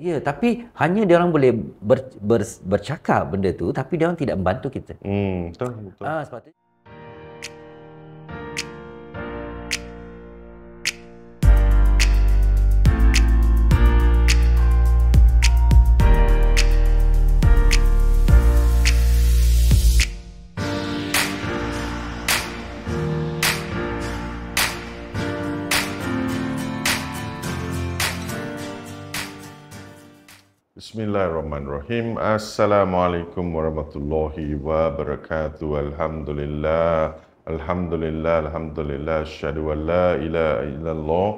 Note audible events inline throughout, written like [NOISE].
Ya, tapi hanya dia orang boleh ber, ber, bercakap benda tu tapi dia orang tidak membantu kita. Hmm, betul, betul. Ah, sepatutnya. Bismillahirrahmanirrahim. Assalamualaikum warahmatullahi wabarakatuh. Alhamdulillah. Alhamdulillah. Alhamdulillah. Asyhadu an la ilaha illallah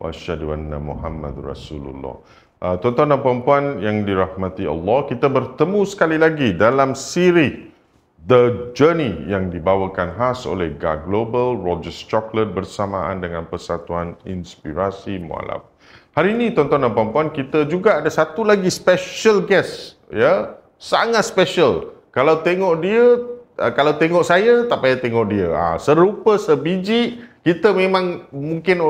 wa asyhadu anna Muhammadur Rasulullah. Uh, tuan-tuan dan puan-puan yang dirahmati Allah, kita bertemu sekali lagi dalam siri The Journey yang dibawakan khas oleh GA Global Rogers Chocolate bersamaan dengan Persatuan Inspirasi Mualaf. Hari ini tuan-tuan dan puan-puan kita juga ada satu lagi special guest ya sangat special. Kalau tengok dia eh, kalau tengok saya tak payah tengok dia. ha, serupa sebiji kita memang mungkin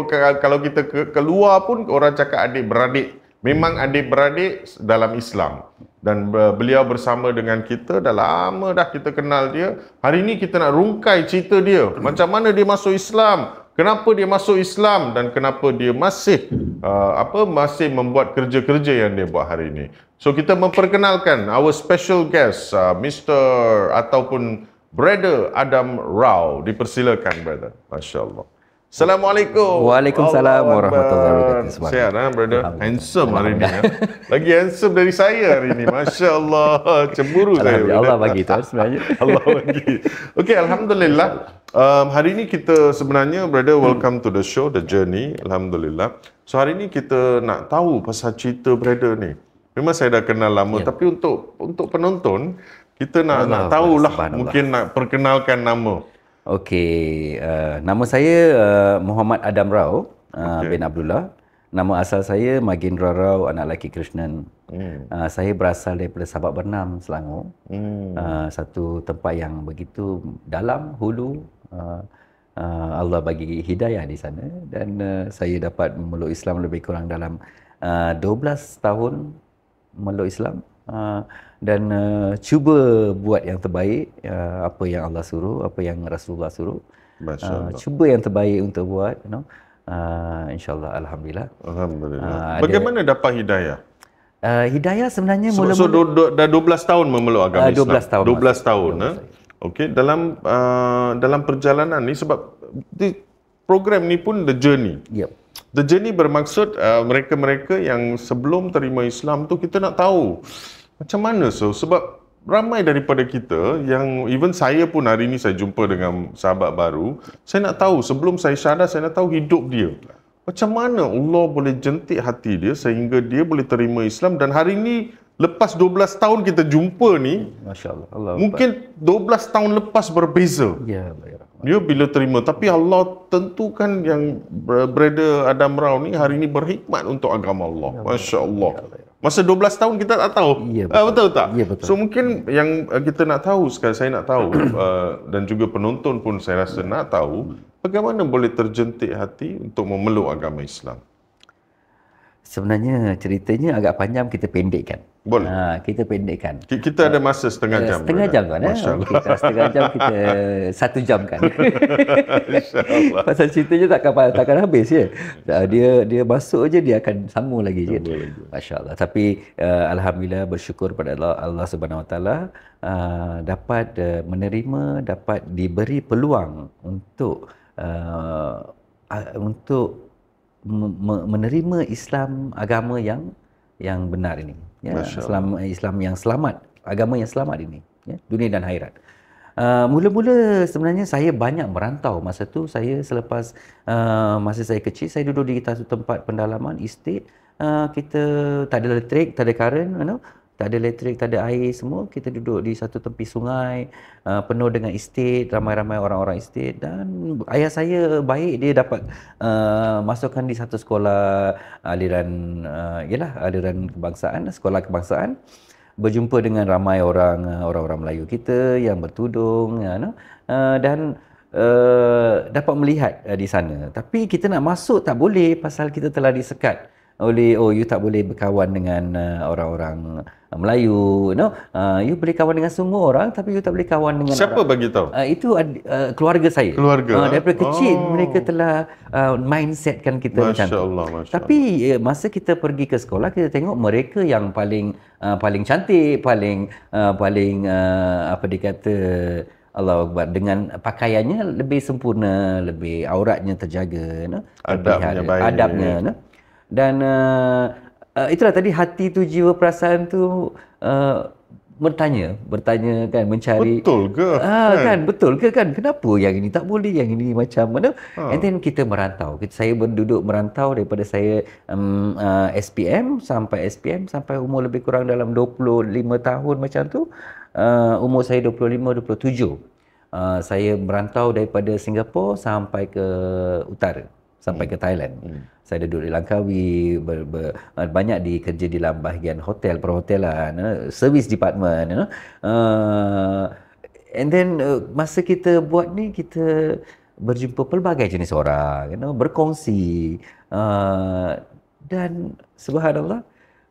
kalau kita ke, keluar pun orang cakap adik beradik. Memang adik beradik dalam Islam. Dan beliau bersama dengan kita dah lama dah kita kenal dia. Hari ini kita nak rungkai cerita dia. Macam mana dia masuk Islam? kenapa dia masuk Islam dan kenapa dia masih uh, apa masih membuat kerja-kerja yang dia buat hari ini. So kita memperkenalkan our special guest uh, Mr ataupun brother Adam Rao dipersilakan brother. Masya-Allah. Assalamualaikum. Waalaikumsalam warahmatullahi wabarakatuh. Sihat ha, brother. Handsome hari ini. Eh? [LAUGHS] Lagi handsome dari saya hari ini. Masya Allah. Cemburu saya. Allah [LAUGHS] bagi tu sebenarnya. [LAUGHS] Allah bagi. Okey, Alhamdulillah. Um, hari ini kita sebenarnya, brother, hmm. welcome hmm. to the show, The Journey. Alhamdulillah. So, hari ini kita nak tahu pasal cerita brother ni. Memang saya dah kenal lama. Yeah. Tapi untuk untuk penonton, kita nak, nak tahu lah, Mungkin nak perkenalkan nama. Okey, uh, nama saya uh, Muhammad Adam Rao uh, okay. bin Abdullah. Nama asal saya Magindra Rao, anak lelaki Krishnan. Hmm. Uh, saya berasal daripada Sabak Bernam, Selangor. Hmm. Uh, satu tempat yang begitu dalam, hulu. Uh, uh, Allah bagi hidayah di sana. Dan uh, saya dapat memeluk Islam lebih kurang dalam uh, 12 tahun memeluk Islam. Uh, dan uh, cuba buat yang terbaik uh, apa yang Allah suruh apa yang Rasulullah suruh masyaallah uh, cuba yang terbaik untuk buat you know uh, insyaallah alhamdulillah alhamdulillah uh, bagaimana ada, dapat hidayah uh, hidayah sebenarnya mula so, so, do, do, dah 12 tahun memeluk agama uh, 12 Islam tahun 12 tahun 12 eh? tahun eh? okey dalam uh, dalam perjalanan ni sebab di program ni pun the journey yep the journey bermaksud uh, mereka-mereka yang sebelum terima Islam tu kita nak tahu macam mana so? Sebab ramai daripada kita yang even saya pun hari ini saya jumpa dengan sahabat baru. Saya nak tahu sebelum saya syada saya nak tahu hidup dia. Macam mana Allah boleh jentik hati dia sehingga dia boleh terima Islam dan hari ini lepas 12 tahun kita jumpa ni masya-Allah Allah mungkin 12 tahun lepas berbeza ya dia bila terima tapi Allah tentukan yang brother Adam Rao ni hari ini berhikmat untuk agama Allah ya, masya-Allah Masya Allah. Masa 12 tahun kita tak tahu. Ya, betul. Uh, betul tak? Ya, betul. So mungkin yang eh, kita nak tahu sekarang saya nak tahu uh, [CLEARS THROAT] dan juga penonton pun saya rasa nak tahu bagaimana boleh terjentik hati untuk memeluk agama Islam. Sebenarnya ceritanya agak panjang kita pendekkan. Boleh. Ha, kita pendekkan. Kita ada masa ah, setengah jam. Setengah jam kan? Eh? Masya Allah. Okay, setengah jam kita [LAUGHS] satu jam kan? Insya [LAUGHS] Allah. Pasal ceritanya takkan, takkan habis ya. Ah, dia dia masuk aja dia akan sambung lagi. Ya, gitu. Masya Allah. Tapi uh, Alhamdulillah bersyukur kepada Allah, Allah Subhanahu Wa uh, dapat uh, menerima, dapat diberi peluang untuk uh, untuk menerima Islam agama yang yang benar ini ya Islam Islam yang selamat agama yang selamat ini ya dunia dan akhirat Uh, mula-mula sebenarnya saya banyak merantau masa tu saya selepas uh, masa saya kecil saya duduk di tempat pendalaman estate uh, kita tak ada elektrik tak ada current you know tak ada elektrik, tak ada air semua kita duduk di satu tepi sungai uh, penuh dengan estate, ramai-ramai orang-orang estate dan ayah saya baik dia dapat uh, masukkan di satu sekolah aliran uh, yalah aliran kebangsaan, sekolah kebangsaan berjumpa dengan ramai orang uh, orang-orang Melayu kita yang bertudung ya, no? uh, dan uh, dapat melihat uh, di sana tapi kita nak masuk tak boleh pasal kita telah disekat uh, oleh oh you tak boleh berkawan dengan uh, orang-orang uh, Melayu you know uh, you boleh kawan dengan semua orang tapi you tak boleh kawan dengan siapa orang. bagi tahu uh, itu uh, keluarga saya keluarga uh, daripada kecil oh. mereka telah uh, mindsetkan kita Masya macam Allah, tu. Masya tapi Allah. Ya, masa kita pergi ke sekolah kita tengok mereka yang paling uh, paling cantik paling uh, paling uh, apa dikata Allah Akbar dengan pakaiannya lebih sempurna lebih auratnya terjaga no, know? adabnya baik adabnya you know? dan uh, uh, itulah tadi hati tu jiwa perasaan tu uh, bertanya bertanya kan mencari betul ke ah, kan? kan betul ke kan kenapa yang ini tak boleh yang ini macam mana ha. and then kita merantau saya berduduk merantau daripada saya um, uh, SPM sampai SPM sampai umur lebih kurang dalam 25 tahun macam tu uh, umur saya 25 27 uh, saya merantau daripada Singapura sampai ke utara sampai hmm. ke Thailand. Hmm. Saya duduk di Langkawi, ber, ber, eh, banyak dikerja di dalam bahagian hotel, perhotelan, uh, service department. Uh, and then uh, masa kita buat ni, kita berjumpa pelbagai jenis orang, you know, berkongsi. Uh, dan subhanallah,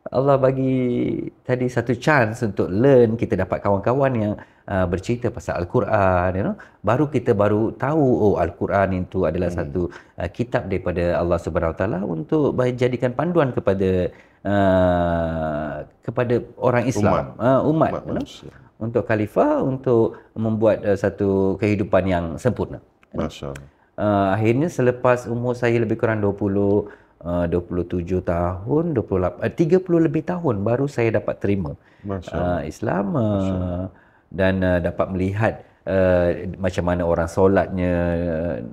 Allah bagi tadi satu chance untuk learn kita dapat kawan-kawan yang uh, bercerita pasal al-Quran you know baru kita baru tahu oh al-Quran itu adalah hmm. satu uh, kitab daripada Allah Subhanahu taala untuk jadikan panduan kepada uh, kepada orang Islam umat, uh, umat, umat you know? untuk khalifah untuk membuat uh, satu kehidupan yang sempurna uh, akhirnya selepas umur saya lebih kurang 20 27 ah, tahun 28 uh, 30 lebih tahun baru saya dapat terima uh, Islam uh, dan uh, dapat melihat uh, macam mana orang solatnya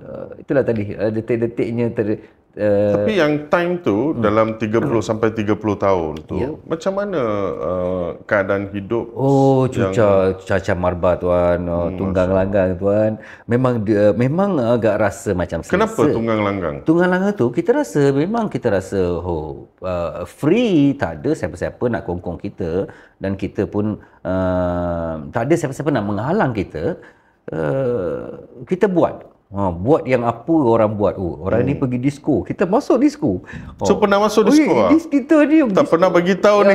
uh, itulah tadi uh, detik-detiknya ter, tapi eh, yang time tu hmm. dalam 30 hmm. sampai 30 tahun tu yeah. macam mana uh, keadaan hidup oh cuaca cuaca marba tuan oh, hmm, tunggang masalah. langgang tuan memang dia memang agak rasa macam selesa. kenapa tunggang langgang tunggang langgang tu kita rasa memang kita rasa oh uh, free tak ada siapa-siapa nak kongkong kita dan kita pun uh, tak ada siapa-siapa nak menghalang kita uh, kita buat Ha, buat yang apa orang buat. Oh, orang hmm. ni pergi disco. Kita masuk disco. Oh. So pernah masuk oh, disco ya, ah? Dis kita ni tak disco. pernah bagi tahu ya. ni.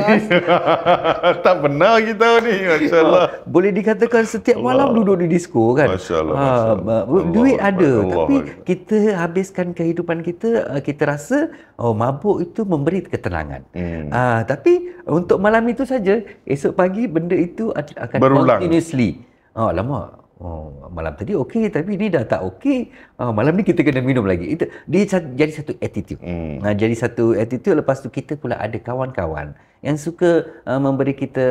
[LAUGHS] tak pernah bagi tahu ni. Ha, Masya-Allah. Boleh dikatakan setiap Allah. malam duduk di disco kan. Masya-Allah. Ha, Masya Allah. duit Allah. ada Allah. tapi Allah. kita habiskan kehidupan kita eh, kita rasa oh mabuk itu memberi ketenangan. Hmm. Ah ha, tapi untuk malam itu saja, esok pagi benda itu akan Berulang. continuously. Ah oh, lama. Oh, malam tadi okey tapi ni dah tak okey. Ah, malam ni kita kena minum lagi. Itu dia jadi satu attitude. Hmm. Nah, jadi satu attitude lepas tu kita pula ada kawan-kawan yang suka uh, memberi kita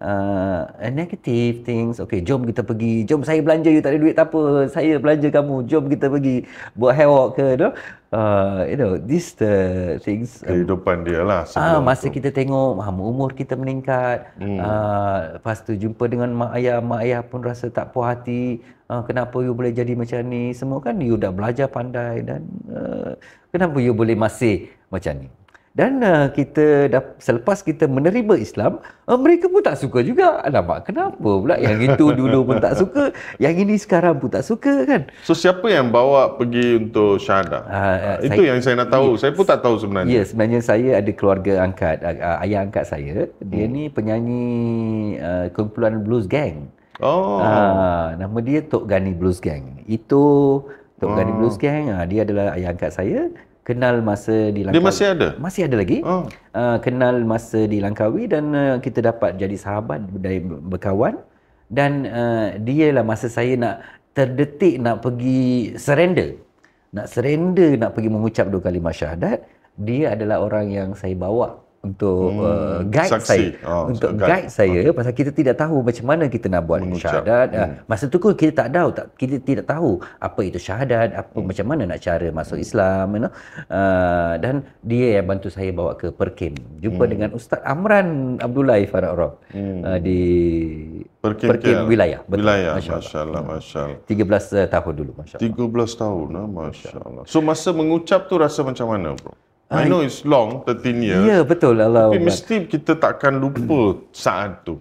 uh, negative things. Okay, jom kita pergi. Jom saya belanja you. Tak ada duit tak apa. Saya belanja kamu. Jom kita pergi. Buat hewok ke. You know? Uh, you know, these the things. Um, Kehidupan dia lah. Ah, uh, masa itu. kita tengok um, umur kita meningkat. Hmm. Uh, lepas tu jumpa dengan mak ayah. Mak ayah pun rasa tak puas hati. Uh, kenapa you boleh jadi macam ni. Semua kan you dah belajar pandai. Dan uh, kenapa you boleh masih macam ni. Dan uh, kita dah, selepas kita menerima Islam, uh, mereka pun tak suka juga. Alamak, kenapa pula yang itu dulu pun tak suka, yang ini sekarang pun tak suka kan? So, siapa yang bawa pergi untuk syahadah? Ah, uh, ah, uh, ah, itu saya, yang saya nak tahu. Ya, saya pun tak tahu sebenarnya. Ya, sebenarnya saya ada keluarga angkat. Uh, uh, ayah angkat saya, dia hmm. ni penyanyi uh, kumpulan Blues Gang. Oh. Uh, nama dia Tok Gani Blues Gang. Itu... Tok Gani Blues Gang, dia adalah ayah angkat saya kenal masa di Langkawi. Dia masih ada? Masih ada lagi. Oh. Uh, kenal masa di Langkawi dan uh, kita dapat jadi sahabat, dari berkawan. Dan uh, lah masa saya nak terdetik nak pergi surrender. Nak surrender, nak pergi mengucap dua kali syahadat. Dia adalah orang yang saya bawa untuk hmm, uh, guide saksi. saya oh, untuk guide, guide saya okay. pasal kita tidak tahu macam mana kita nak buat Mengucap. syahadat ah, hmm. masa tu pun kita tak tahu tak kita tidak tahu apa itu syahadat apa hmm. macam mana nak cara masuk hmm. Islam you know uh, dan dia yang bantu saya bawa ke Perkim jumpa hmm. dengan Ustaz Amran Abdullah Farah Rob hmm. uh, di Perkim, Perkim wilayah betul wilayah. masya-Allah masya-Allah 13 hmm. eh, tahun dulu masya-Allah 13 tahun nah eh, masya-Allah so masa mengucap tu rasa macam mana bro I know it's long, 13 years. Ya, yeah, betul. Allah Tapi Allah. mesti kita takkan lupa saat tu.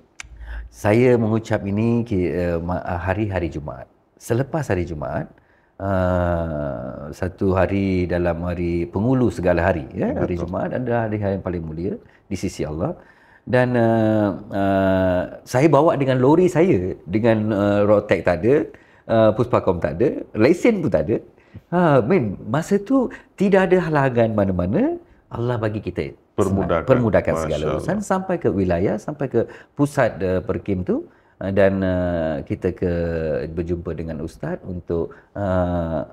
Saya mengucap ini hari-hari eh, eh, Jumaat. Selepas hari Jumaat, eh, satu hari dalam hari pengulu segala hari. Ya, ya hari betul. Jumaat adalah hari yang paling mulia di sisi Allah. Dan uh, uh, saya bawa dengan lori saya, dengan uh, rotek tak ada, uh, puspakom tak ada, lesen pun tak ada. Ha, min, masa tu tidak ada halangan mana-mana. Allah bagi kita permudahkan, senang, permudahkan segala urusan sampai ke wilayah, sampai ke pusat uh, perkim tu dan uh, kita ke berjumpa dengan ustaz untuk uh,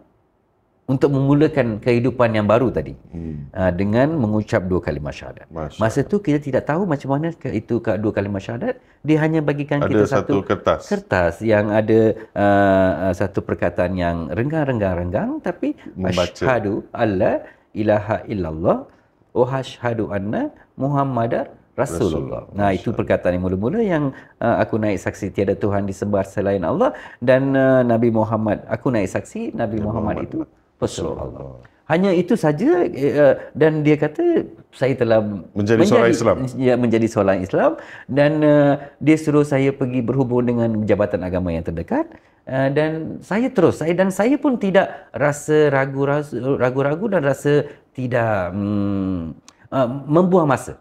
untuk memulakan kehidupan yang baru tadi hmm. uh, dengan mengucap dua kalimah syahadat. Masya Masa tu kita tidak tahu macam mana ke itu ke dua kalimah syahadat dia hanya bagikan ada kita satu, satu kertas. kertas yang ada uh, uh, satu perkataan yang renggang-renggang-renggang tapi asyhadu Allah ilaha illallah wa oh, asyhadu anna muhammadar Rasulullah. Rasulullah. Nah, itu perkataan yang mula-mula yang uh, aku naik saksi tiada Tuhan disembah selain Allah dan uh, Nabi Muhammad. Aku naik saksi Nabi, Nabi Muhammad, Muhammad itu Rasulullah. Allah. Hanya itu saja eh, dan dia kata saya telah menjadi, menjadi seorang Islam. Ya, menjadi seorang Islam dan eh, dia suruh saya pergi berhubung dengan jabatan agama yang terdekat eh, dan saya terus saya dan saya pun tidak rasa ragu-ragu ragu dan rasa tidak um, membuang masa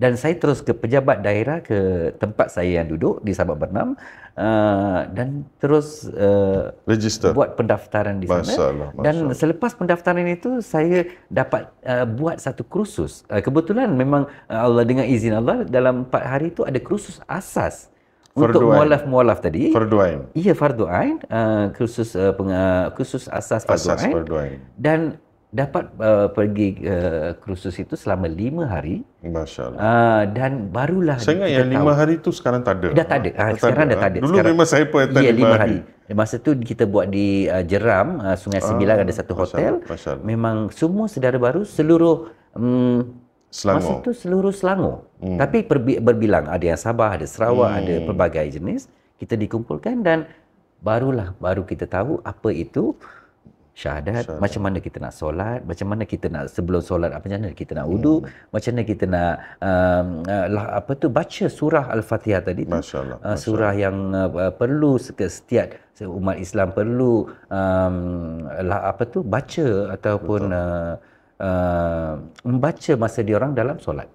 dan saya terus ke pejabat daerah ke tempat saya yang duduk di Sabah Bernam uh, dan terus uh, register buat pendaftaran di masalah, sana masalah. dan selepas pendaftaran itu saya dapat uh, buat satu kursus uh, kebetulan memang uh, Allah dengan izin Allah dalam 4 hari itu ada kursus asas untuk mualaf-mualaf tadi. Fardu ain. Iya fardu ain, uh, khusus uh, peng, uh, khusus asas, asas fardu Dan dapat uh, pergi ke uh, kursus itu selama lima hari. Masya-Allah. Uh, ah, dan barulah Saya ingat yang lima hari itu sekarang tak ada. Dah tak ada. Ha, ha, sekarang tak ada. dah tak ada. Dulu sekarang, memang saya pun attend ya, lima hari. hari. Masa tu kita buat di uh, Jeram, uh, Sungai ah, Sembilan ada satu hotel. Masya Allah. Memang semua saudara baru seluruh um, Selangor. Masa tu seluruh Selangor. Hmm. Tapi berbi- berbilang ada yang Sabah, ada Sarawak, hmm. ada pelbagai jenis kita dikumpulkan dan barulah baru kita tahu apa itu syahadat, syahadat. macam mana kita nak solat macam mana kita nak sebelum solat apa macam kita nak wuduk hmm. macam mana kita nak um, uh, lah, apa tu baca surah al-fatihah tadi tu Masya uh, surah yang uh, uh perlu setiap umat Islam perlu um, lah, apa tu baca ataupun uh, uh, membaca masa dia orang dalam solat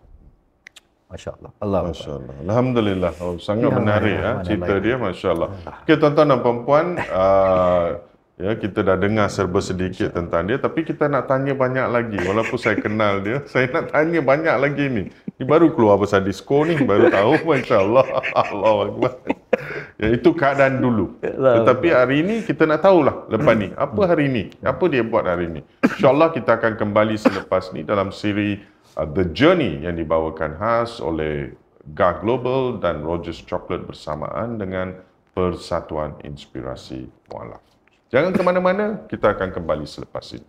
Masya-Allah. Masya Allah. Alhamdulillah. Oh, sangat ya, menarik ya, ya cerita dia masya-Allah. Kita okay, tuan-tuan dan puan-puan uh, Ya, kita dah dengar serba sedikit tentang dia tapi kita nak tanya banyak lagi walaupun saya kenal dia [LAUGHS] saya nak tanya banyak lagi ni. Ni baru keluar pasal disco ni baru tahu [LAUGHS] masya-Allah. Allahu akbar. Ya itu keadaan dulu. Tetapi hari ini kita nak tahulah lepas ni [CLEARS THROAT] apa hari ini? Apa dia buat hari ini? Insya-Allah kita akan kembali selepas ni dalam siri uh, The Journey yang dibawakan khas oleh Gah Global dan Rogers Chocolate bersamaan dengan Persatuan Inspirasi Mualaf. Jangan ke mana-mana, kita akan kembali selepas ini.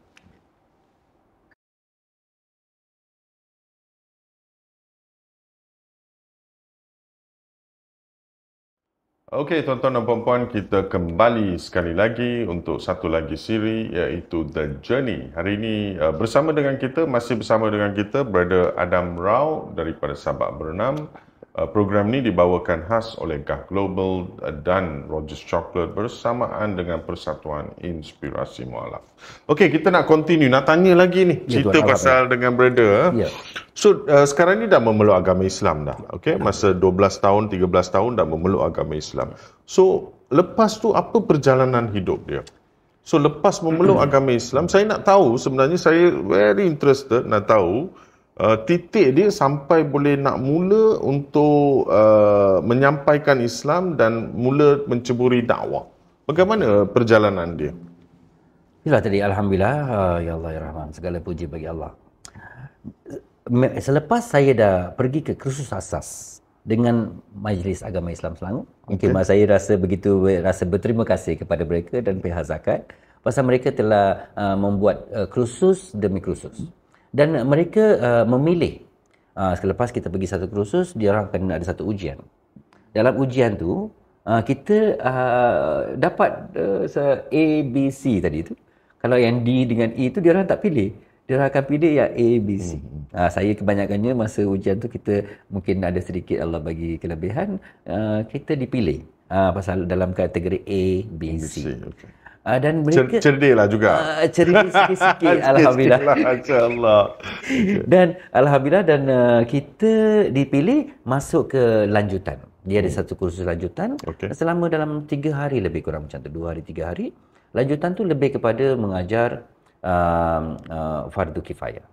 Okey, tuan-tuan dan puan-puan, kita kembali sekali lagi untuk satu lagi siri iaitu The Journey. Hari ini uh, bersama dengan kita, masih bersama dengan kita, Brother Adam Rao daripada Sabak Bernam. Uh, program ini dibawakan khas oleh GAH Global uh, dan Rogers Chocolate bersamaan dengan Persatuan Inspirasi Mualaf. Okey, kita nak continue. Nak tanya lagi ni. Ya, cerita pasal ya. dengan brother. Eh? Ya. So, uh, sekarang ni dah memeluk agama Islam dah. Okey, ya. masa 12 tahun, 13 tahun dah memeluk agama Islam. So, lepas tu apa perjalanan hidup dia? So, lepas memeluk [CLEARS THROAT] agama Islam, saya nak tahu sebenarnya saya very interested nak tahu Uh, titik dia sampai boleh nak mula untuk uh, menyampaikan Islam dan mula menceburi dakwah. Bagaimana perjalanan dia? Itulah tadi alhamdulillah uh, ya Allah ya Rahman segala puji bagi Allah. Selepas saya dah pergi ke kursus asas dengan Majlis Agama Islam Selangor, mungkin okay. saya rasa begitu rasa berterima kasih kepada mereka dan pihak zakat pasal mereka telah uh, membuat uh, kursus demi kursus dan mereka uh, memilih uh, selepas kita pergi satu kursus dia orang akan ada satu ujian dalam ujian tu uh, kita uh, dapat uh, A B C tadi tu kalau yang D dengan E tu dia orang tak pilih dia orang akan pilih yang A B C hmm. uh, saya kebanyakannya masa ujian tu kita mungkin ada sedikit Allah bagi kelebihan uh, kita dipilih uh, pasal dalam kategori A B C, Okay. Uh, dan mereka Cer- ah, ah, cerdik [LAUGHS] lah juga. Uh, cerdik sikit-sikit alhamdulillah. Masya-Allah. [LAUGHS] dan alhamdulillah dan uh, kita dipilih masuk ke lanjutan. Dia hmm. ada satu kursus lanjutan okay. selama dalam 3 hari lebih kurang macam tu 2 hari 3 hari. Lanjutan tu lebih kepada mengajar uh, uh, fardu kifayah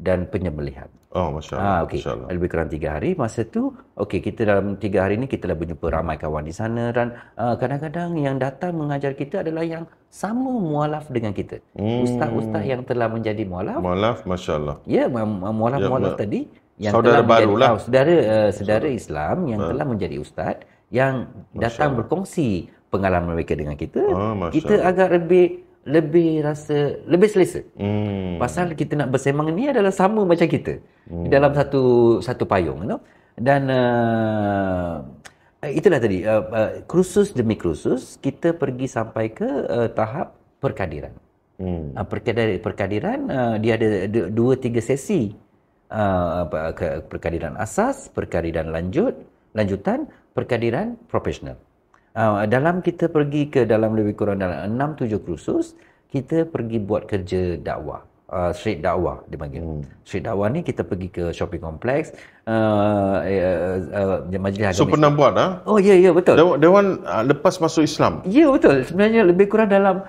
dan penyembelihan. Oh, masya Allah. Ha, ah, okay. masya Allah. Lebih kurang tiga hari. Masa tu, okay, kita dalam tiga hari ini kita telah berjumpa ramai kawan di sana dan uh, kadang-kadang yang datang mengajar kita adalah yang sama mualaf dengan kita. Hmm. Ustaz-ustaz yang telah menjadi mualaf. Mualaf, masya Allah. Ya, mualaf-mualaf ya, tadi. Yang saudara baru lah. Oh, saudara uh, saudara Islam yang ha. telah menjadi ustaz yang datang Allah. berkongsi pengalaman mereka dengan kita. Oh, kita Allah. agak lebih lebih rasa lebih selesa. Hmm. Pasal kita nak bersemang ni adalah sama macam kita. Hmm. Dalam satu satu payung, you know. Dan uh, itulah tadi uh, eh, uh, eh, krusus demi krusus kita pergi sampai ke uh, tahap perkadiran. Hmm. Uh, perkadiran perkadiran uh, dia ada dua tiga sesi. Uh, perkadiran asas, perkadiran lanjut, lanjutan, perkadiran profesional uh, dalam kita pergi ke dalam lebih kurang dalam 6 7 kursus kita pergi buat kerja dakwah Uh, ah, street dakwah dia panggil. Hmm. Street dakwah ni kita pergi ke shopping complex uh, uh, uh, majlis So pernah buat ah? Ha? Oh ya yeah, ya yeah, betul. Dewan, dewan uh, lepas masuk Islam. Ya yeah, betul. Sebenarnya lebih kurang dalam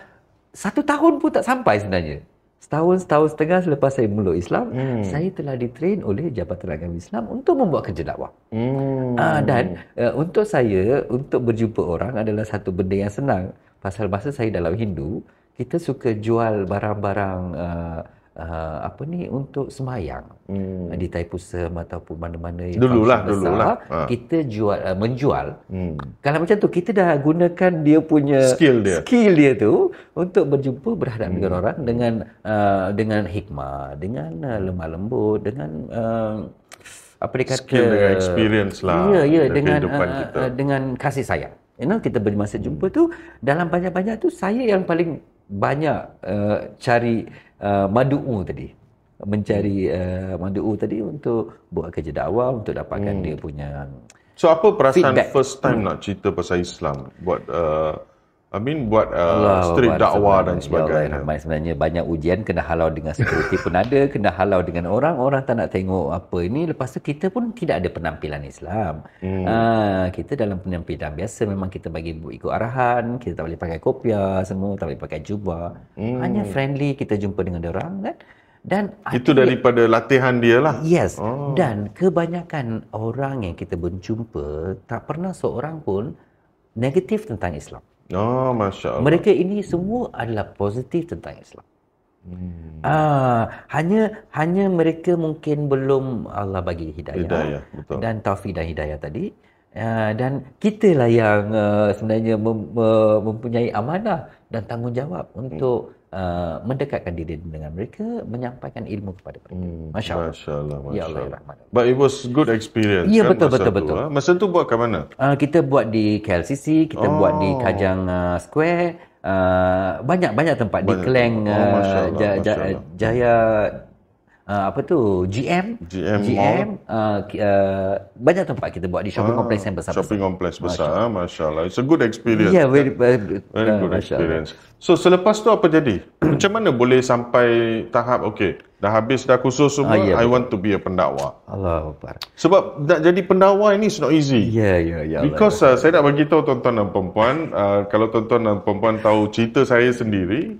satu tahun pun tak sampai sebenarnya setahun setahun setengah selepas saya meluk Islam hmm. saya telah ditrain oleh Jabatan Agama Islam untuk membuat kerja dakwah hmm. uh, dan uh, untuk saya untuk berjumpa orang adalah satu benda yang senang pasal masa saya dalam Hindu kita suka jual barang-barang uh, uh, apa ni untuk semayang hmm. di Taipusam ataupun mana-mana yang dulu lah, dulu lah. Ha. kita jual uh, menjual hmm. kalau macam tu kita dah gunakan dia punya skill dia skill dia tu untuk berjumpa berhadapan hmm. dengan orang dengan uh, dengan hikmah dengan uh, lemah lembut dengan uh, apa dia kata skill dengan experience lah ya ya dengan uh, kita. Uh, dengan kasih sayang you know kita bermasa jumpa hmm. tu dalam banyak-banyak tu saya yang paling banyak uh, cari Uh, madu'u tadi mencari hmm. uh, madu'u tadi untuk buat kerja dakwah untuk dapatkan hmm. dia punya so apa perasaan feedback. first time hmm. nak cerita pasal Islam buat uh, I mean buat uh, straight dakwah dan ya sebagainya. Ya Allah, sebenarnya banyak ujian kena halau dengan security pun ada, kena halau dengan orang, orang tak nak tengok apa ini. Lepas tu kita pun tidak ada penampilan Islam. Hmm. Uh, kita dalam penampilan biasa memang kita bagi ikut arahan, kita tak boleh pakai kopiah semua, tak boleh pakai jubah. Hmm. Hanya friendly kita jumpa dengan orang kan. Dan itu daripada dia, latihan dia lah. Yes. Oh. Dan kebanyakan orang yang kita berjumpa tak pernah seorang pun negatif tentang Islam. Oh, Masya Allah. Mereka ini semua adalah positif tentang Islam. Hmm. Ah, hanya hanya mereka mungkin belum Allah bagi hidayah, hidayah dan taufik dan hidayah tadi uh, dan kita lah yang uh, sebenarnya mem, uh, mempunyai amanah dan tanggungjawab untuk uh, mendekatkan diri dengan mereka, menyampaikan ilmu kepada mereka. Hmm. Masya Allah. Masya Allah. Ya masya Allah. Ya But it was good experience. Ya, kan, betul, masa betul, betul. Tu, ah. ha? Masa tu buat ke mana? Uh, kita buat di KLCC, kita oh. buat di Kajang uh, Square, banyak-banyak uh, tempat banyak di Kelang, oh, uh, Jaya, Jaya uh, apa tu GM GM, GM Uh, ah, uh, ah, banyak tempat kita buat di shopping complex yang besar shopping complex besar masya-Allah it's a good experience yeah very, kan? very, very good experience so selepas tu apa jadi [CLEARS THROAT] macam mana boleh sampai tahap okay dah habis dah kursus semua ah, yeah, i want to be a pendakwa Allah sebab nak jadi pendakwa ini is not easy yeah yeah yeah Allah. because uh, saya nak bagi tahu tuan-tuan dan puan uh, kalau tuan-tuan dan puan tahu cerita saya sendiri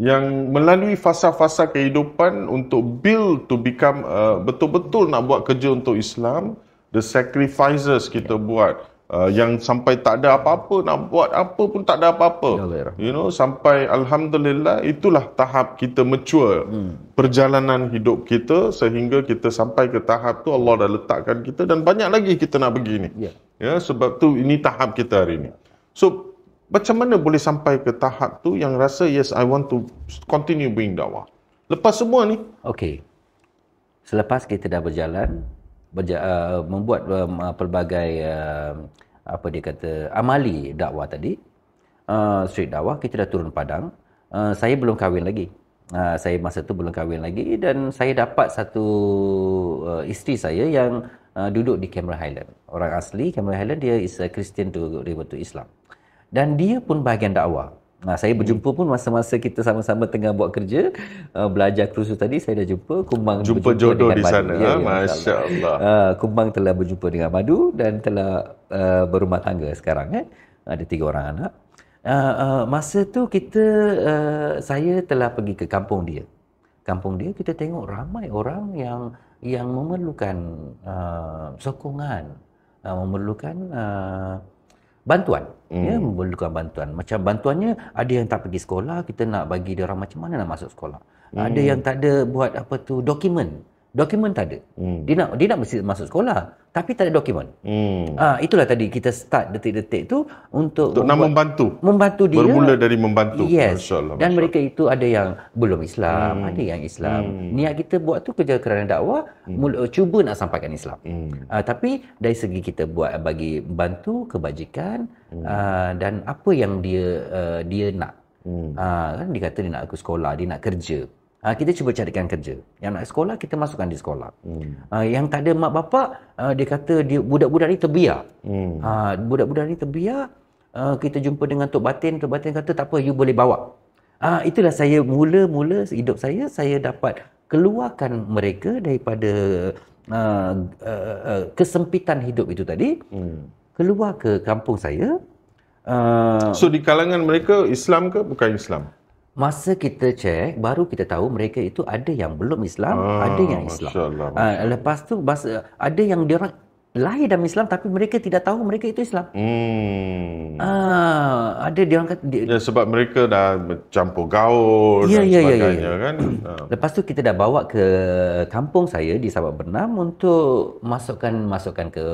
yang melalui fasa-fasa kehidupan untuk build to become uh, betul-betul nak buat kerja untuk Islam the sacrifices kita yeah. buat uh, yang sampai tak ada apa-apa nak buat apa pun tak ada apa-apa ya ya you know sampai alhamdulillah itulah tahap kita mature hmm. perjalanan hidup kita sehingga kita sampai ke tahap tu Allah dah letakkan kita dan banyak lagi kita nak pergi ni ya yeah. yeah, sebab tu ini tahap kita hari ni so macam mana boleh sampai ke tahap tu yang rasa yes I want to continue being dakwah. Lepas semua ni. Okay. Selepas kita dah berjalan, berja- uh, membuat um, uh, pelbagai uh, apa dia kata amali dakwah tadi, uh, street dakwah kita dah turun padang. Uh, saya belum kahwin lagi. Uh, saya masa tu belum kahwin lagi dan saya dapat satu uh, isteri saya yang uh, duduk di Cameron Highland. Orang asli Cameron Highland dia is a Christian to revert to Islam dan dia pun bahagian dakwah. Nah, saya hmm. berjumpa pun masa-masa kita sama-sama tengah buat kerja, uh, belajar kursus tadi, saya dah jumpa Kumbang. Jumpa jodoh di sana. Ya, ya, Masya ah, Allah. Uh, Kumbang telah berjumpa dengan Madu dan telah uh, berumah tangga sekarang. Eh. Ada tiga orang anak. Uh, uh, masa tu kita, uh, saya telah pergi ke kampung dia. Kampung dia kita tengok ramai orang yang yang memerlukan uh, sokongan, uh, memerlukan uh, bantuan hmm. ya memerlukan bantuan macam bantuannya ada yang tak pergi sekolah kita nak bagi dia orang macam mana nak masuk sekolah hmm. ada yang tak ada buat apa tu dokumen dokumen tak ada. Hmm. Dia nak dia nak mesti masuk sekolah tapi tak ada dokumen. Hmm. Ah ha, itulah tadi kita start detik-detik tu untuk untuk membuat, membantu. Membantu dia. Bermula dari membantu. Yes. Masyaallah. Masyaallah. Dan mereka itu ada yang belum Islam, hmm. ada yang Islam. Hmm. Niat kita buat tu kerja kerana dakwah, hmm. mula, cuba nak sampaikan Islam. Hmm. Uh, tapi dari segi kita buat bagi bantu kebajikan hmm. uh, dan apa yang dia uh, dia nak. Hmm. Uh, kan dia kata dia nak aku sekolah, dia nak kerja uh, kita cuba carikan kerja. Yang nak sekolah, kita masukkan di sekolah. Hmm. Uh, yang tak ada mak bapak, uh, dia kata dia, budak-budak ni terbiar. Hmm. Uh, budak-budak ni terbiar, uh, kita jumpa dengan Tok Batin, Tok Batin kata, tak apa, you boleh bawa. Uh, itulah saya mula-mula hidup saya, saya dapat keluarkan mereka daripada uh, uh, uh, kesempitan hidup itu tadi, hmm. keluar ke kampung saya, Uh, so di kalangan mereka Islam ke bukan Islam? Masa kita cek, baru kita tahu mereka itu ada yang belum Islam, ah, ada yang Islam. Masya Allah, Uh, lepas tu, masa, ada yang dia orang lahir dalam Islam tapi mereka tidak tahu mereka itu Islam. Hmm. Ah, ada dia orang kata dia, ya, sebab mereka dah campur gaul ya, dan ya, sebagainya ya, ya. ya. kan. Ah. Lepas tu kita dah bawa ke kampung saya di Sabah Bernam untuk masukkan masukkan ke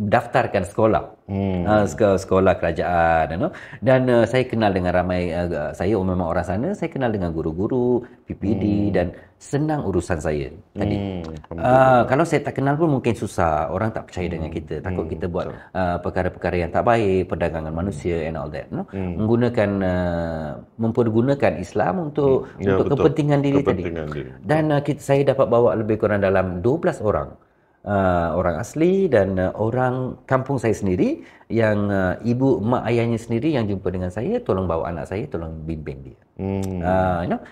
daftarkan sekolah. Hmm. Uh, sekolah, sekolah kerajaan you know? dan uh, saya kenal dengan ramai uh, saya memang orang sana saya kenal dengan guru-guru PPD hmm. dan senang urusan saya tadi. Hmm, uh, kalau saya tak kenal pun mungkin susah. Orang tak percaya hmm. dengan kita. Takut hmm. kita buat uh, perkara-perkara yang tak baik, perdagangan hmm. manusia and all that, no? hmm. Menggunakan uh, mempergunakan Islam untuk hmm. ya, untuk kepentingan diri kepentingan tadi. Diri. Dan uh, kita, saya dapat bawa lebih kurang dalam 12 orang. Uh, orang asli dan uh, orang kampung saya sendiri yang uh, ibu mak ayahnya sendiri yang jumpa dengan saya tolong bawa anak saya tolong bimbing dia. Hmm. Uh, you know?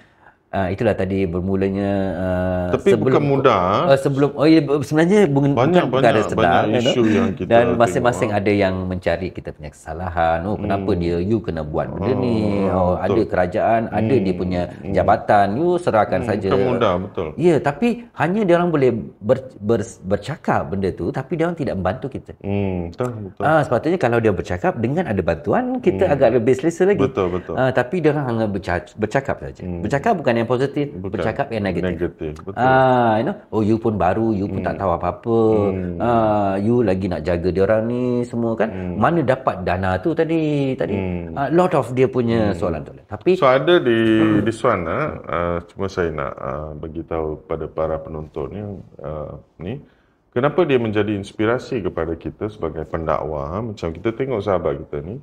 Uh, itulah tadi bermulanya uh, Tapi sebelum bukan mudah. Uh, sebelum oh ya sebenarnya banyak, bukan banyak, ada sedar banyak isu yang kita dan masing-masing ada yang mencari kita punya kesalahan. Oh kenapa hmm. dia you kena buat benda ni? Oh ada kerajaan, hmm. ada dia hmm. punya jabatan. You serahkan hmm, saja. Bukan mudah betul. Ya yeah, tapi hanya dia orang boleh ber, ber, bercakap benda tu tapi dia orang tidak membantu kita. Hmm betul betul. Uh, sepatutnya kalau dia bercakap dengan ada bantuan kita hmm. agak lebih selesa lagi. Betul betul. Uh, tapi dia orang hanya bercakap, bercakap saja. Hmm. Bercakap bukan yang positif, Bukan. bercakap yang negatif. negatif. Ah, you know, oh you pun baru, you hmm. pun tak hmm. tahu apa-apa. Hmm. Ah, you lagi nak jaga dia orang ni semua kan. Hmm. Mana dapat dana tu tadi tadi. Hmm. Ah, lot of dia punya hmm. soalan tu. Tapi so ada di hmm. di sana, uh, ah, cuma saya nak uh, ah, bagi tahu pada para penonton ni, uh, ni kenapa dia menjadi inspirasi kepada kita sebagai pendakwah macam kita tengok sahabat kita ni.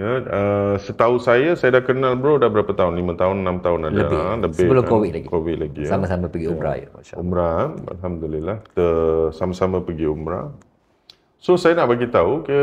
Ya, uh, setahu saya saya dah kenal bro dah berapa tahun? 5 tahun, 6 tahun ada. Lebih. Ha, lebih Sebelum kan? COVID lagi. COVID lagi. Ya. Sama-sama ya. pergi umrah ya, ya Umrah, alhamdulillah. Ter, sama-sama pergi umrah. So saya nak bagi tahu ke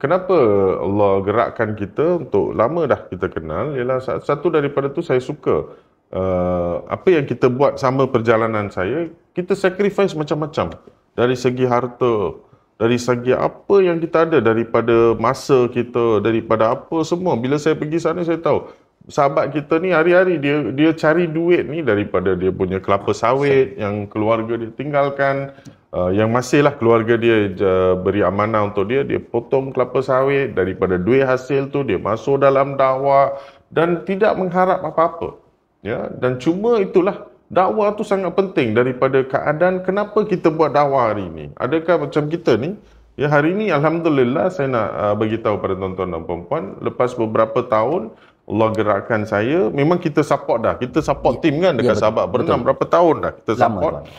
kenapa Allah gerakkan kita untuk lama dah kita kenal ialah satu daripada tu saya suka uh, apa yang kita buat sama perjalanan saya kita sacrifice macam-macam dari segi harta dari segi apa yang kita ada daripada masa kita daripada apa semua bila saya pergi sana saya tahu sahabat kita ni hari-hari dia dia cari duit ni daripada dia punya kelapa sawit yang keluarga dia tinggalkan uh, yang lah keluarga dia uh, beri amanah untuk dia dia potong kelapa sawit daripada duit hasil tu dia masuk dalam dakwah dan tidak mengharap apa-apa ya dan cuma itulah dakwah tu sangat penting daripada keadaan kenapa kita buat dakwah hari ini adakah macam kita ni ya hari ini alhamdulillah saya nak uh, bagi tahu pada tuan-tuan dan puan-puan lepas beberapa tahun Allah gerakkan saya memang kita support dah kita support ya, tim kan dekat ya, sahabat berenang berapa tahun dah kita support Lama,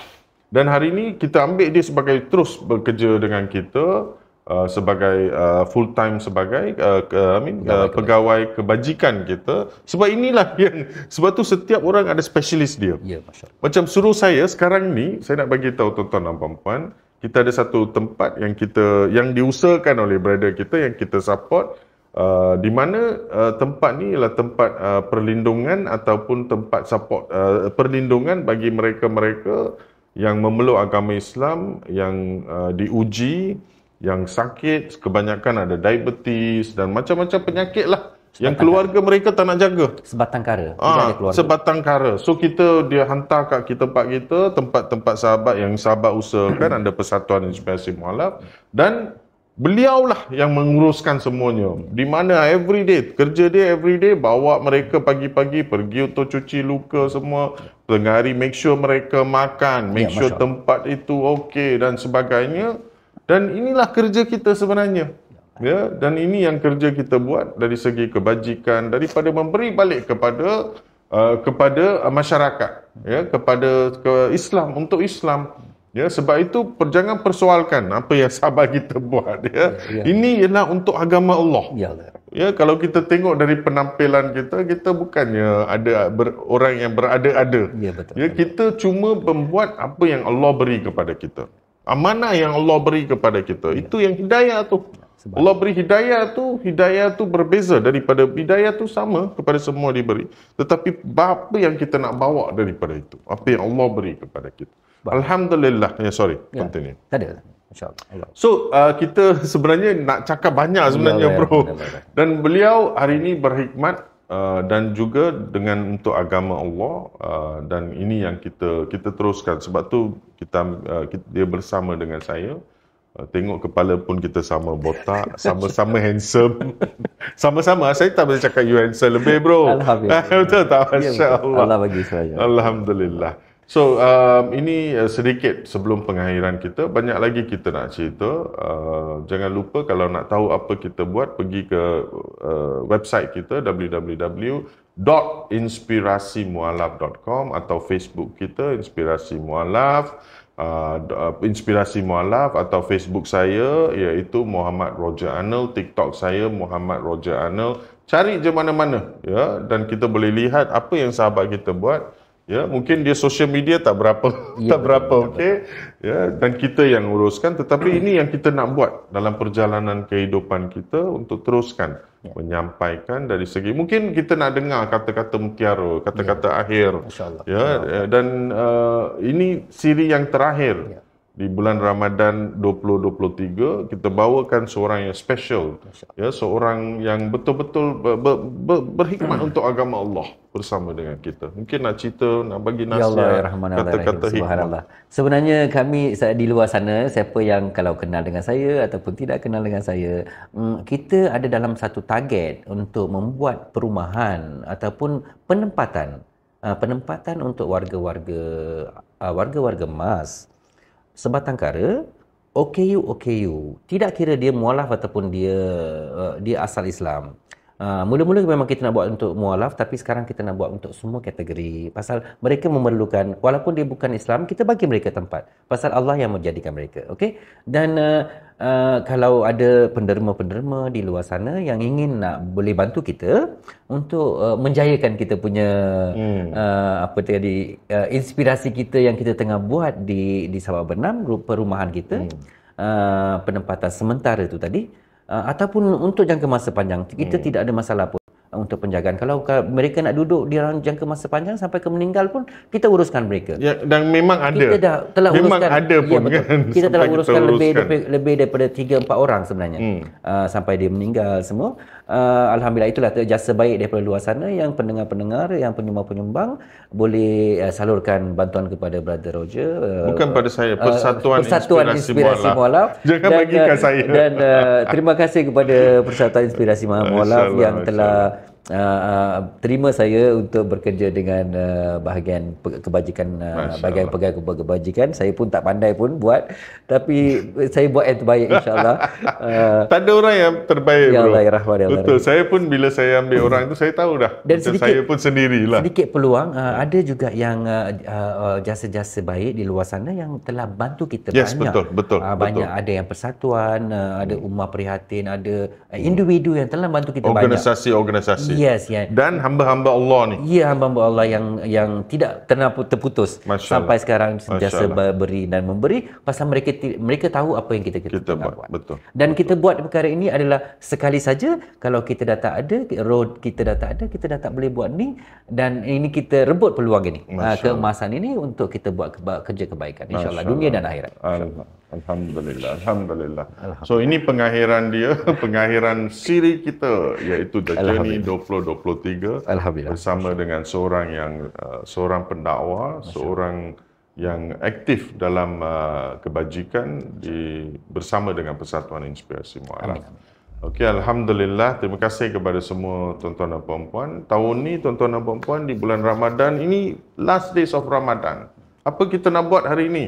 dan hari ini kita ambil dia sebagai terus bekerja dengan kita Uh, sebagai uh, full time sebagai uh, ke, I mean uh, pegawai kebajikan kita sebab inilah [LAUGHS] yang sebab tu setiap orang ada specialist dia. Ya, Macam suruh saya sekarang ni saya nak bagi tahu tuan-tuan dan puan-puan kita ada satu tempat yang kita yang diusahakan oleh brother kita yang kita support Uh, di mana uh, tempat ni ialah tempat uh, perlindungan ataupun tempat support uh, perlindungan bagi mereka-mereka yang memeluk agama Islam yang uh, diuji yang sakit kebanyakan ada diabetes dan macam-macam penyakit lah sebatang yang keluarga kara. mereka tak nak jaga sebatang kara ha, sebatang kara so kita dia hantar kat kita tempat kita tempat-tempat sahabat yang sahabat usahakan ada persatuan inspirasi mualaf dan beliaulah yang menguruskan semuanya di mana every day kerja dia every day bawa mereka pagi-pagi pergi untuk cuci luka semua tengah hari make sure mereka makan make ya, sure tempat itu okey dan sebagainya ya. Dan inilah kerja kita sebenarnya. Ya, dan ini yang kerja kita buat dari segi kebajikan daripada memberi balik kepada uh, kepada masyarakat, ya, kepada ke Islam untuk Islam. Ya, sebab itu jangan persoalkan apa yang sahabat [LAUGHS] kita buat, ya. ya, ya. Ini ialah untuk agama Allah. Ya, ya. Ya, kalau kita tengok dari penampilan kita, kita bukannya ada ber, orang yang berada-ada. Ya, Ya, kita cuma membuat apa yang Allah beri kepada kita amanah yang Allah beri kepada kita. Ya. Itu yang hidayah tu. Ya, Sebab. Allah beri hidayah tu, hidayah tu berbeza daripada hidayah tu sama kepada semua diberi. Tetapi apa yang kita nak bawa daripada itu? Apa yang Allah beri kepada kita? Sebab. Alhamdulillah. Ya, sorry, ya. continue. Tak ada. So uh, kita sebenarnya nak cakap banyak sebenarnya ya, bro. Ya, ya, ya, ya. Dan beliau hari ini berhikmat Uh, dan juga dengan untuk agama Allah uh, dan ini yang kita kita teruskan sebab tu kita, uh, kita dia bersama dengan saya uh, tengok kepala pun kita sama botak [LAUGHS] sama-sama handsome [LAUGHS] sama-sama saya tak boleh cakap you handsome lebih bro alhamdulillah [LAUGHS] betul tak ya, masya-Allah bagi saya alhamdulillah, alhamdulillah. So um, ini uh, sedikit sebelum pengakhiran kita banyak lagi kita nak cerita uh, jangan lupa kalau nak tahu apa kita buat pergi ke uh, website kita www.inspirasimualaf.com atau Facebook kita inspirasi mualaf uh, uh, inspirasi mualaf atau Facebook saya iaitu Muhammad Roger Anil TikTok saya Muhammad Roger Anil cari je mana-mana ya dan kita boleh lihat apa yang sahabat kita buat Ya, mungkin dia social media tak berapa [LAUGHS] ya, tak berapa okey. Ya, dan kita yang uruskan tetapi ini yang kita nak buat dalam perjalanan kehidupan kita untuk teruskan ya. menyampaikan dari segi mungkin kita nak dengar kata-kata mutiara, kata-kata ya. akhir. Ya, ya, dan uh, ini siri yang terakhir. Ya di bulan Ramadan 2023 kita bawakan seorang yang special ya seorang yang betul-betul ber, ber, ber, berhikmah hmm. untuk agama Allah bersama dengan kita mungkin nak cerita nak bagi nasihat ya Allah, ya Rahman, kata-kata Rahim, sebenarnya kami di luar sana siapa yang kalau kenal dengan saya ataupun tidak kenal dengan saya mm, kita ada dalam satu target untuk membuat perumahan ataupun penempatan ah, penempatan untuk warga-warga ah, warga-warga emas warga sebatang kara OKU OKU tidak kira dia mualaf ataupun dia uh, dia asal Islam Ah, mula-mula memang kita nak buat untuk mualaf tapi sekarang kita nak buat untuk semua kategori pasal mereka memerlukan walaupun dia bukan Islam kita bagi mereka tempat pasal Allah yang menjadikan mereka Okay? dan uh, uh, kalau ada penderma-penderma di luar sana yang ingin nak boleh bantu kita untuk uh, menjayakan kita punya hmm. uh, apa tadi uh, inspirasi kita yang kita tengah buat di di Sabah Bernam perumahan kita hmm. uh, penempatan sementara itu tadi Ah, ataupun untuk jangka masa panjang kita hmm. tidak ada masalah pun ah, untuk penjagaan kalau mereka nak duduk di dalam jangka masa panjang sampai ke meninggal pun kita uruskan mereka ya, dan memang ada kita dah telah memang uruskan ada ya, pun ya, Kan, [LAUGHS] kita telah uruskan, kita uruskan lebih lebih daripada 3 4 orang sebenarnya hmm. uh, sampai dia meninggal semua uh, alhamdulillah itulah jasa baik daripada luar sana yang pendengar-pendengar yang penyumbang-penyumbang boleh uh, salurkan bantuan kepada brother Roger uh, bukan pada saya ah, persatuan, uh, persatuan inspirasi, inspirasi mualaf jangan dan, bagi ke eh, saya dan uh, terima kasih kepada persatuan inspirasi [LAUGHS] mualaf yang telah uh, terima saya untuk bekerja dengan uh, bahagian kebajikan uh, bahagian pegawai ke- kebajikan saya pun tak pandai pun buat tapi saya buat yang terbaik insyaallah uh, [LAUGHS] tak ada orang yang terbaik ya Allah, bro ya, ya Allah, betul saya pun bila saya ambil hmm. orang itu saya tahu dah dan sedikit, saya pun sendirilah sedikit peluang uh, ada juga yang uh, uh, jasa-jasa baik di luar sana yang telah bantu kita yes, banyak betul betul, uh, betul banyak ada yang persatuan uh, ada hmm. umat prihatin ada individu yang telah bantu kita organisasi, banyak organisasi-organisasi masih. Yes, yes. Dan hamba-hamba Allah ni. Ya, hamba-hamba Allah yang yang tidak terputus Masya sampai Allah. sekarang sentiasa beri dan memberi pasal mereka mereka tahu apa yang kita kita, kita buat. buat. Betul. Dan Betul. kita buat perkara ini adalah sekali saja kalau kita dah tak ada road kita dah tak ada, kita dah tak boleh buat ni dan ini kita rebut peluang ini. Masya ah, keemasan ini untuk kita buat kerja kebaikan insya-Allah dunia dan akhirat. Insya Allah. Alhamdulillah. Alhamdulillah. So ini pengakhiran dia, [LAUGHS] pengakhiran siri kita iaitu The Journey 2023 Alhamdulillah. bersama dengan seorang yang uh, seorang pendakwa, seorang yang aktif dalam uh, kebajikan di bersama dengan Persatuan Inspirasi Muara. Okey, alhamdulillah. Terima kasih kepada semua tuan-tuan dan puan-puan. Tahun ni tuan-tuan dan puan-puan di bulan Ramadan ini last days of Ramadan. Apa kita nak buat hari ini?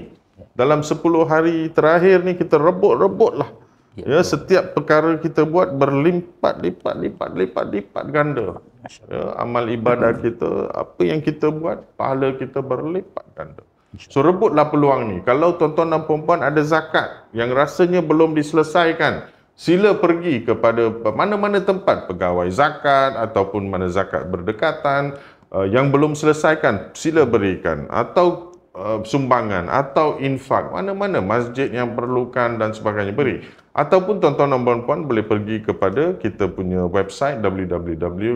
Dalam 10 hari terakhir ni kita rebut-rebut lah. Ya, ya setiap perkara kita buat berlimpat lipat lipat lipat lipat ganda. Ya, amal ibadah hmm. kita, apa yang kita buat, pahala kita berlipat ganda. So rebutlah peluang ni. Kalau tuan-tuan dan puan ada zakat yang rasanya belum diselesaikan, sila pergi kepada mana-mana tempat pegawai zakat ataupun mana zakat berdekatan uh, yang belum selesaikan, sila berikan atau Eh, sumbangan atau infak mana-mana masjid yang perlukan dan sebagainya beri ataupun tuan-tuan dan puan-puan boleh pergi kepada kita punya website www. Eh,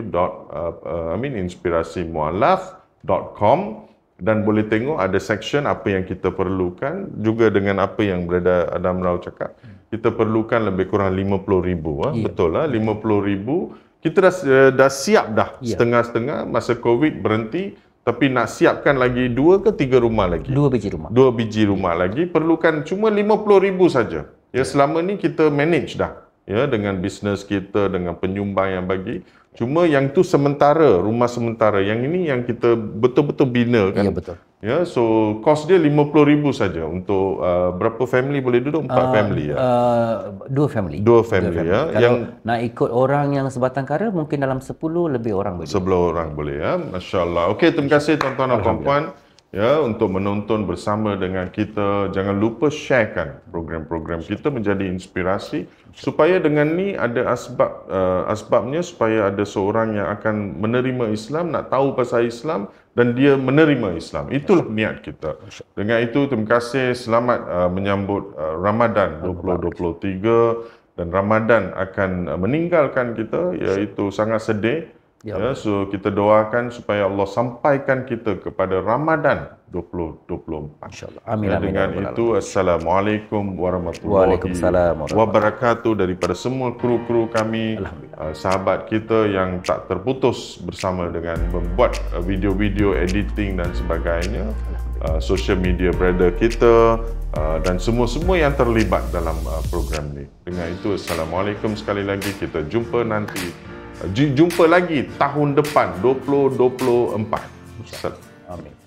eh, aminspirasimualaf.com dan boleh tengok ada section apa yang kita perlukan juga dengan apa yang berada Adam Rao cakap kita perlukan lebih kurang 50000 ah yeah. betul lah 50000 kita dah dah siap dah yeah. setengah-setengah masa covid berhenti tapi nak siapkan lagi dua ke tiga rumah lagi. Dua biji rumah. Dua biji rumah lagi perlukan cuma lima puluh ribu saja. Ya, ya. selama ni kita manage dah ya dengan bisnes kita dengan penyumbang yang bagi. Cuma yang tu sementara rumah sementara. Yang ini yang kita betul-betul bina kan. Ya betul. Ya, yeah, so cost dia RM50,000 saja untuk uh, berapa family boleh duduk? Empat uh, family ya? Uh, dua family. Dua family, ya. family. ya. Kalau yang nak ikut orang yang sebatang kara, mungkin dalam 10 lebih orang boleh. 10 orang boleh ya. Masya Allah. Okey, terima kasih tuan-tuan dan puan-puan ya, untuk menonton bersama dengan kita. Jangan lupa sharekan program-program kita menjadi inspirasi. Supaya dengan ni ada asbab uh, asbabnya supaya ada seorang yang akan menerima Islam, nak tahu pasal Islam, dan dia menerima Islam. Itulah niat kita. Dengan itu terima kasih selamat uh, menyambut uh, Ramadan 2023 dan Ramadan akan uh, meninggalkan kita iaitu sangat sedih. Ya, ya so kita doakan supaya Allah sampaikan kita kepada Ramadan 2024. Insyaallah. Amin, amin. Dengan amin, itu amin. assalamualaikum warahmatullahi wabarakatuh. wabarakatuh daripada semua kru-kru kami, uh, sahabat kita yang tak terputus bersama dengan membuat uh, video-video editing dan sebagainya, uh, social media brother kita dan semua-semua yang terlibat dalam program ini. Dengan itu assalamualaikum sekali lagi kita jumpa nanti jumpa lagi tahun depan 2024 amin